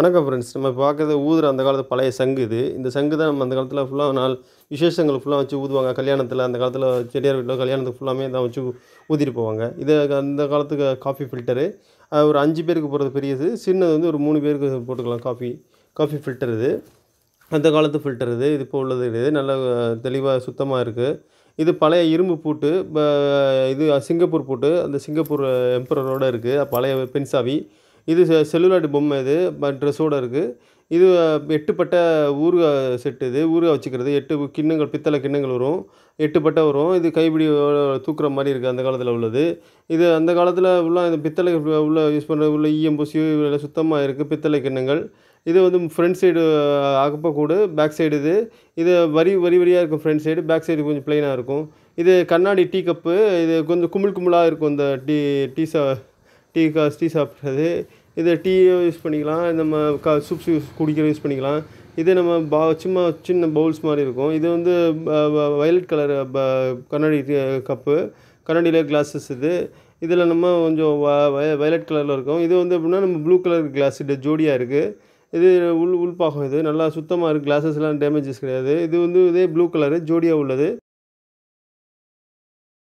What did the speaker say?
வணக்கம் ஃப்ரெண்ட்ஸ் நம்ம பார்க்குறது ஊதுற அந்த காலத்து பழைய சங்கு இது இந்த சங்கு தான் நம்ம அந்த காலத்தில் ஃபுல்லாக நாள் விசேஷங்கள் ஃபுல்லாக வச்சு ஊதுவாங்க கல்யாணத்தில் அந்த காலத்தில் செடியார் வீட்டில் கல்யாணத்துக்கு ஃபுல்லாமே தான் வச்சு ஊதிட்டு போவாங்க இது அந்த காலத்துக்கு காஃபி ஃபில்டரு ஒரு அஞ்சு பேருக்கு போகிறது பெரியது சின்னது வந்து ஒரு மூணு பேருக்கு போட்டுக்கலாம் காஃபி காஃபி ஃபில்டர் இது அந்த காலத்து ஃபில்டர் இது இது இப்போ உள்ளது கிடையாது நல்ல தெளிவாக சுத்தமாக இருக்குது இது பழைய இரும்பு பூட்டு இது சிங்கப்பூர் பூட்டு அந்த சிங்கப்பூர் எம்பரரோடு இருக்குது பழைய பென்சாவி இது செ பொம்மை இது ட்ரெஸ்ஸோடு இருக்குது இது எட்டுப்பட்ட ஊறுகாய் செட்டு இது ஊறுகாய் வச்சுக்கிறது எட்டு கிண்ணங்கள் பித்தளை கிண்ணங்கள் வரும் எட்டுப்பட்ட வரும் இது கைப்பிடி தூக்குற மாதிரி இருக்குது அந்த காலத்தில் உள்ளது இது அந்த காலத்தில் உள்ள இந்த பித்தளை உள்ள யூஸ் பண்ணுற உள்ள ஈயம் பூசி சுத்தமாக இருக்குது பித்தளை கிண்ணங்கள் இது வந்து ஃப்ரண்ட் சைடு கூடு பேக் சைடு இது இது வரி வரி வரியாக இருக்கும் ஃப்ரண்ட் சைடு பேக் சைடு கொஞ்சம் ப்ளைனாக இருக்கும் இது கண்ணாடி டீ கப்பு இது கொஞ்சம் குமிழ் குமிழாக இருக்கும் இந்த டீ டீ சா டீ காசு டீ சாப்பிட்றது இதை டீயோ யூஸ் பண்ணிக்கலாம் நம்ம க சூப்ஸ் யூஸ் குடிக்கிற யூஸ் பண்ணிக்கலாம் இதே நம்ம பா சும்மா சின்ன பவுல்ஸ் மாதிரி இருக்கும் இது வந்து வயலட் கலர் ப கண்ணாடி கப்பு கண்ணாடியில் கிளாஸஸ் இது இதில் நம்ம கொஞ்சம் வ வயலட் கலரில் இருக்கும் இது வந்து எப்படின்னா நம்ம ப்ளூ கலர் கிளாஸ் இது ஜோடியாக இருக்குது இது உள் உள்பாகம் இது நல்லா சுத்தமாக இருக்குது கிளாஸஸ்லாம் டேமேஜஸ் கிடையாது இது வந்து இதே ப்ளூ கலரு ஜோடியாக உள்ளது